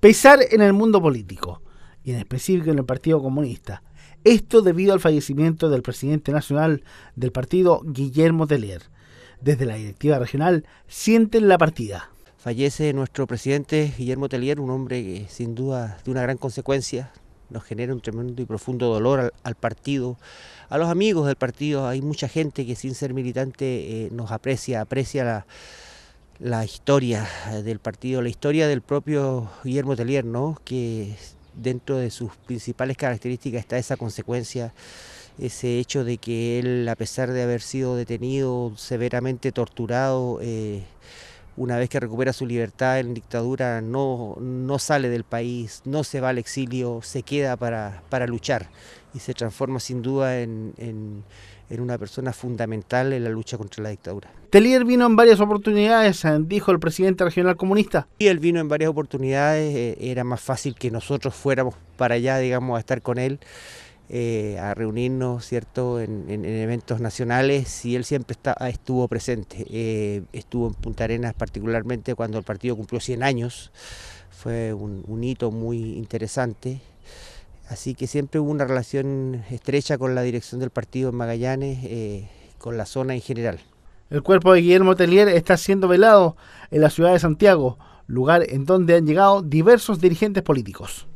pesar en el mundo político, y en específico en el Partido Comunista. Esto debido al fallecimiento del presidente nacional del partido, Guillermo Telier. Desde la directiva regional sienten la partida. Fallece nuestro presidente Guillermo Telier, un hombre que sin duda de una gran consecuencia nos genera un tremendo y profundo dolor al, partido, a los amigos del partido. Hay mucha gente que sin ser militante eh, nos aprecia, aprecia la, la historia eh, del partido, la historia del propio Guillermo Telier, que dentro de sus principales características está esa consecuencia, ese hecho de que él, a pesar de haber sido detenido, severamente torturado, eh, una vez que recupera su libertad en dictadura no, no sale del país, no se va al exilio, se queda para, luchar y se transforma sin duda en, una persona fundamental en la lucha contra la dictadura. Telier vino en varias oportunidades, eh, dijo el presidente regional comunista. Y él vino en varias oportunidades, eh, era más fácil que nosotros fuéramos para allá, digamos, a estar con él. Eh, a reunirnos ¿cierto? En, eventos nacionales y él siempre está, estuvo presente. Eh, estuvo en Punta Arenas particularmente cuando el partido cumplió 100 años, fue un, hito muy interesante. Así que siempre hubo una relación estrecha con la dirección del partido en Magallanes, eh, con la zona en general. El cuerpo de Guillermo Tellier está siendo velado en la ciudad de Santiago, lugar en donde han llegado diversos dirigentes políticos.